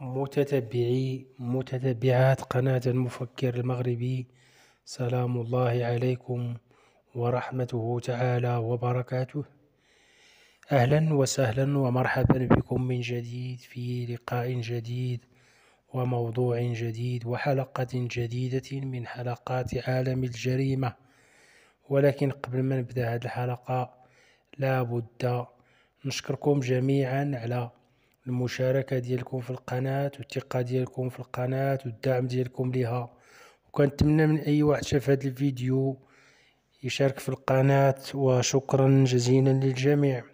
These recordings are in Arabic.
متتبعي متتبعات قناة المفكر المغربي سلام الله عليكم ورحمته تعالى وبركاته أهلا وسهلا ومرحبا بكم من جديد في لقاء جديد وموضوع جديد وحلقة جديدة من حلقات عالم الجريمة ولكن قبل ما نبدأ هذه الحلقة لابد نشكركم جميعا على المشاركة ديالكم في القناة والثقة ديالكم في القناة والدعم ديالكم لها وكنتمنى من اي واحد شاف هذا الفيديو يشارك في القناة وشكرا جزيلا للجميع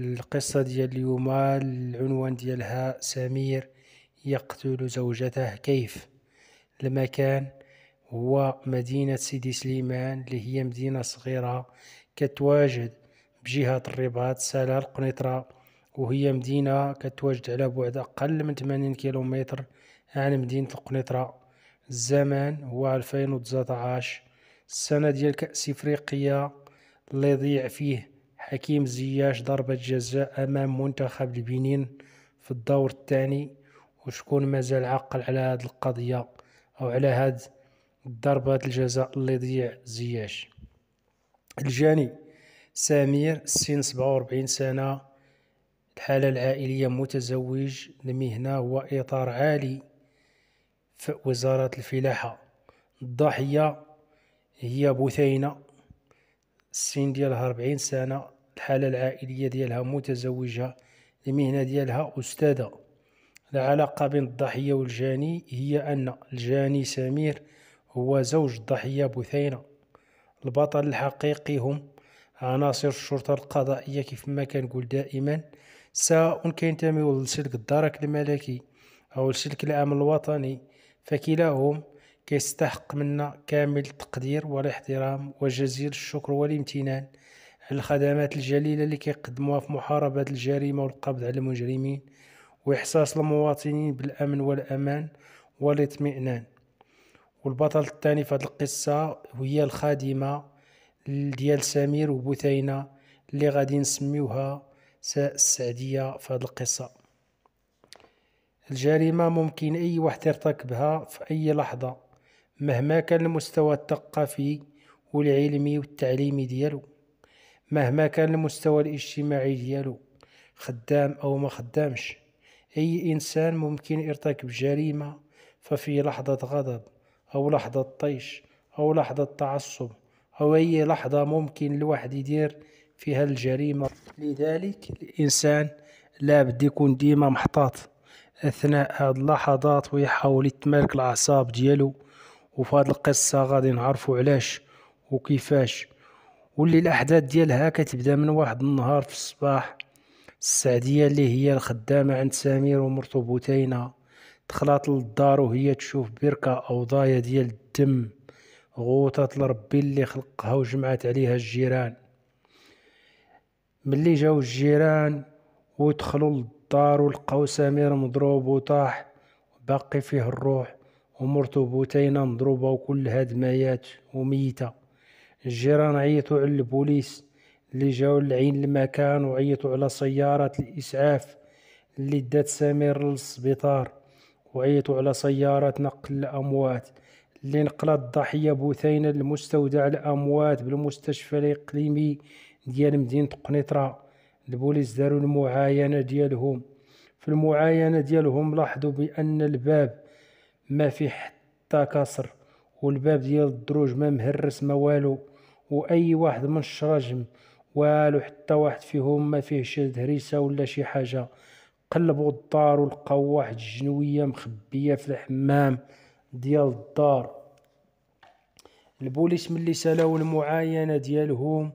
القصة ديال اليوم العنوان ديالها سمير يقتل زوجته كيف المكان هو مدينة سيدي سليمان اللي هي مدينة صغيرة كتواجد بجهة الرباط سالة القنيطرة وهي مدينة كتواجد على بعد أقل من 80 كيلومتر عن مدينة القنيطرة الزمان هو 2019 السنة ديال كأس إفريقيا اللي ضيع فيه حكيم زياش ضربة جزاء أمام منتخب البنين في الدور الثاني وشكون مازال عاقل على هاد القضية أو على هاد ضربة الجزاء اللي ضيع زياش الجاني سمير السن 47 سنة الحالة العائلية متزوج المهنة هو إطار عالي في وزارة الفلاحة الضحية هي بثينة السن ديالها ربعين سنة الحالة العائلية ديالها متزوجة المهنة ديالها أستاذة العلاقة بين الضحية والجاني هي أن الجاني سمير هو زوج الضحية بثينة البطل الحقيقي هم عناصر الشرطة القضائية كيفما كنقول دائما سواء كينتميو لسلك الدرك الملكي أو لسلك العام الوطني فكلاهم كيستحق منا كامل التقدير والاحترام وجزيل الشكر والامتنان على الخدمات الجليلة اللي كيقدموها في محاربة الجريمة والقبض على المجرمين وإحساس المواطنين بالأمن والأمان والاطمئنان والبطل الثاني في هذه القصة هي الخادمة ديال سمير وبثينة اللي غادي نسميوها السعدية في هذه القصة الجريمة ممكن أي واحد يرتكبها في أي لحظة مهما كان المستوى الثقافي والعلمي والتعليمي ديالو مهما كان المستوى الاجتماعي ديالو خدام أو ما خدامش أي إنسان ممكن يرتكب جريمة ففي لحظة غضب أو لحظة طيش أو لحظة تعصب أو أي لحظة ممكن الواحد يدير فيها الجريمة لذلك الإنسان لا بد يكون ديما محطاط أثناء هاد اللحظات ويحاول يتمالك الأعصاب ديالو وفي هاد القصة غادي نعرفو علاش وكيفاش واللي الأحداث ديالها كتبدا من واحد النهار في الصباح السعدية اللي هي الخدامة عند سمير ومرتو بوتينة دخلات للدار وهي تشوف بركة أوضاية ديال الدم غوطة لربي اللي خلقها وجمعت عليها الجيران ملي جاو الجيران ودخلوا للدار ولقاو سمير مضروب وطاح باقي فيه الروح ومرتو بوتينة مضروبة وكلها دمايات وميتة الجيران عيطوا على البوليس اللي جاو لعين المكان وعيطوا على سيارة الإسعاف اللي دات سمير للسبيطار وعيطوا على سيارة نقل الأموات اللي نقلت الضحية بوثينة لمستودع الأموات بالمستشفى الإقليمي ديال مدينه قنيطره البوليس داروا المعاينه ديالهم في المعاينه ديالهم لاحظوا بان الباب ما في حتى كسر والباب ديال الدروج ما مهرس ما والو واي واحد من الشراجم والو حتى واحد فيهم ما فيه شي هريسه ولا شي حاجه قلبوا الدار ولقاو واحد الجنويه مخبيه في الحمام ديال الدار البوليس ملي سالاو المعاينه ديالهم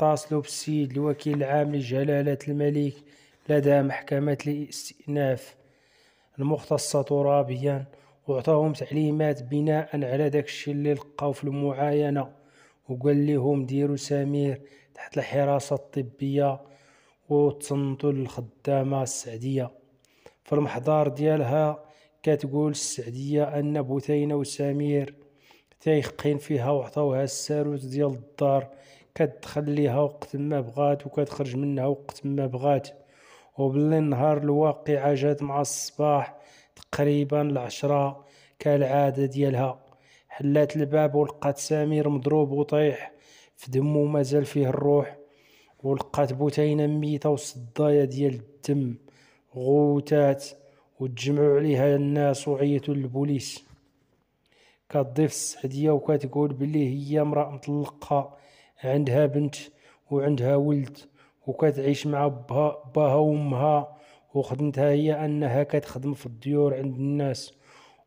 اتصلوا بالسيد الوكيل العام لجلالة الملك لدى محكمة الاستئناف المختصة ترابيا وعطاهم تعليمات بناء على داكشي الشيء اللي لقاو في المعاينة وقال لهم ديروا سمير تحت الحراسة الطبية وتصنتوا للخدامة السعدية في المحضر ديالها كتقول السعدية أن بثينة وسمير تايخقين فيها وعطاوها الساروت ديال الدار كتخليها وقت ما بغات وكتخرج منها وقت ما بغات وبلي نهار الواقعة جات مع الصباح تقريبا العشرة كالعادة ديالها حلات الباب ولقات سمير مضروب وطيح في دمو مازال فيه الروح ولقات بوتينا ميتة وصدايا ديال الدم غوتات وتجمعوا عليها الناس وعيتوا للبوليس كتضيف السعدية وكتقول بلي هي امرأة مطلقة عندها بنت وعندها ولد وكتعيش مع باها وامها وخدمتها هي انها كتخدم في الديور عند الناس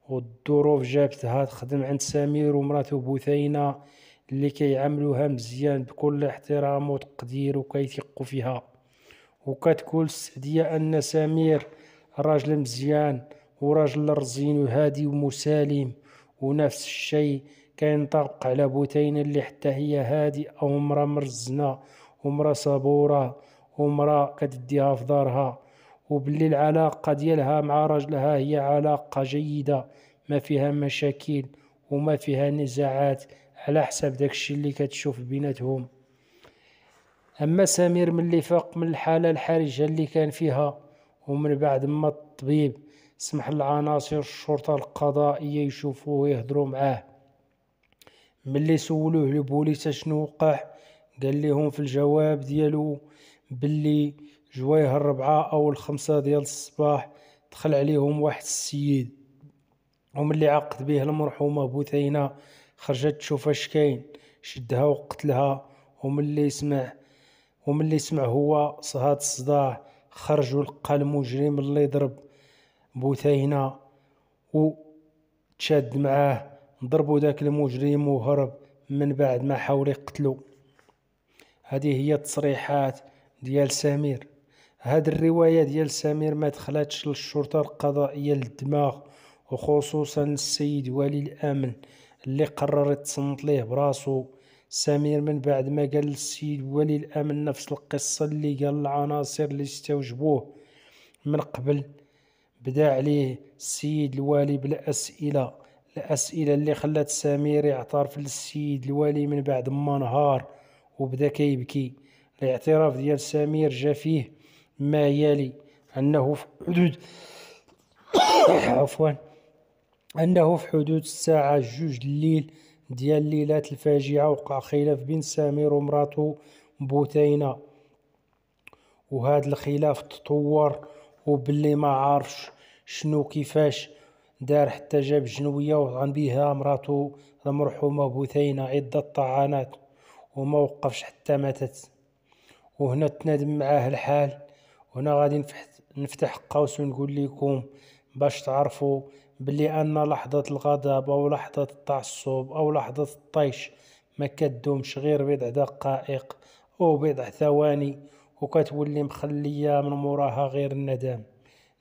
والظروف جابتها تخدم عند سمير ومراته بثينة اللي كيعاملوها مزيان بكل احترام وتقدير وكيثقوا فيها وكتقول السعدية ان سمير راجل مزيان وراجل رزين وهادي ومسالم ونفس الشيء كينطبق على بوتينة اللي حتى هي هادئة ومرا مرزنة مرا صبورة مرا كتديها في دارها بلي العلاقة ديالها مع رجلها هي علاقة جيدة ما فيها مشاكل وما فيها نزاعات على حسب داكشي اللي كتشوف بيناتهم اما سمير ملي فاق من الحالة الحرجة اللي كان فيها ومن بعد ما الطبيب سمح العناصر الشرطة القضائية يشوفوه ويهضروا معاه ملي سولوه البوليس شنو وقع قال لهم في الجواب ديالو باللي جوايه الربعة او الخمسة ديال الصباح دخل عليهم واحد السيد وملي عقد به المرحومة بثينة خرجت تشوف اش كاين شدها وقتلها وملي سمع وملي سمع هو صهاد الصداع خرج ولقى المجرم اللي ضرب بثينة و تشاد معاه ضربوا ذاك المجرم وهرب من بعد ما حاولوا يقتلوا هذه هي التصريحات ديال سمير هاد الرواية ديال سمير ما دخلتش للشرطة القضائية للدماغ وخصوصا السيد ولي الأمن اللي قرر يتصنت ليه براسو سمير من بعد ما قال للسيد ولي الأمن نفس القصة اللي قال العناصر اللي استوجبوه من قبل بدا عليه السيد الوالي بالأسئلة الاسئله اللي خلات سمير يعترف للسيد الوالي من بعد ما نهار وبدا كيبكي الاعتراف ديال سمير جا فيه ما يلي انه في حدود عفوا انه في حدود الساعه جوج الليل ديال ليلات الفاجعه وقع خلاف بين سمير ومراته بوتينا وهذا الخلاف تطور وباللي ما عارفش شنو كيفاش دار حتى جاب جنوية وطعن بيها مراتو المرحومة بثينة عدة طعنات وما وقفش حتى ماتت وهنا تنادم معاه الحال وهنا غادي نفتح قوس ونقول لكم باش تعرفوا بلي ان لحظة الغضب او لحظة التعصب او لحظة الطيش ما كدومش غير بضع دقائق او بضع ثواني وكتولي مخلية من موراها غير الندم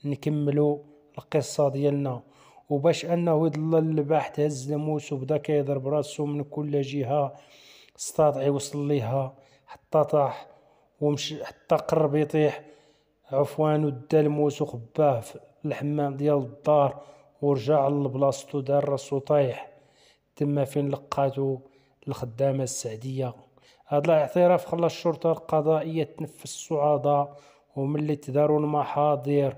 نكملو القصة ديالنا وباش انه يضل البحث هز الموس وبدا كيضرب راسو من كل جهه استطاع يوصل ليها حتى طاح ومش حتى قرب يطيح عفوا ودا الموس وخباه في الحمام ديال الدار ورجع لبلاصتو دار راسو طايح تما فين لقاتو الخدامه السعديه هاد الاعتراف خلى الشرطه القضائيه تنفس الصعداء وملي تداروا المحاضر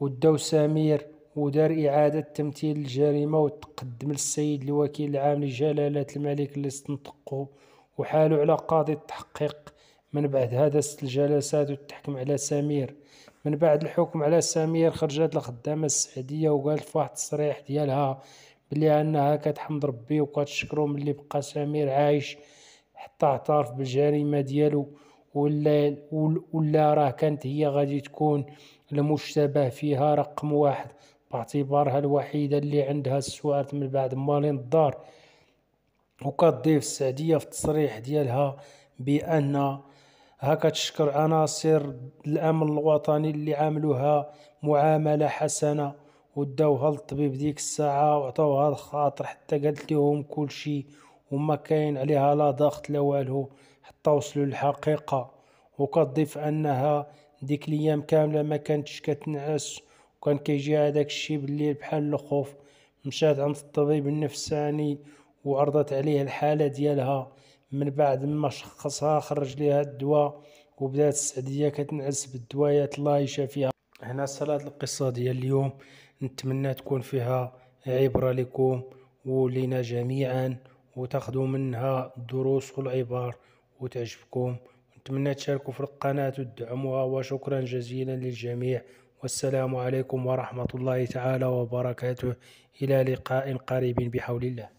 وداو سمير ودار إعادة تمثيل الجريمة وتقدم للسيد الوكيل العام لجلالة الملك اللي استنطقه وحالوا على قاضي التحقيق من بعد هذا ست الجلسات وتحكم على سمير من بعد الحكم على سمير خرجت الخدامة السعدية وقالت في واحد التصريح ديالها بلي أنها كتحمد ربي وكتشكرو ملي بقى سمير عايش حتى اعترف بالجريمة ديالو ولا ولا راه كانت هي غادي تكون المشتبه فيها رقم واحد باعتبارها الوحيدة اللي عندها السوارت من بعد مالين الدار وكتضيف السعدية في التصريح ديالها بأن هكا تشكر عناصر الامن الوطني اللي عاملوها معامله حسنه وداوها للطبيب ديك الساعه وعطاوها الخاطر حتى قالت لهم كلشي وما كاين عليها لا ضغط لا والو حتى وصلوا للحقيقه وكتضيف انها ديك الايام كامله ما كانتش كتنعس وكان كيجي هذاك الشيء بالليل بحال الخوف مشات عند الطبيب النفساني وعرضت عليه الحالة ديالها من بعد ما شخصها خرج ليها الدواء وبدات السعدية كتنعس بالدوايات الله يشافيها هنا صلاة القصة ديال اليوم نتمنى تكون فيها عبرة لكم ولينا جميعا وتاخذوا منها الدروس والعبار وتعجبكم نتمنى تشاركوا في القناة وتدعموها وشكرا جزيلا للجميع والسلام عليكم ورحمة الله تعالى وبركاته إلى لقاء قريب بحول الله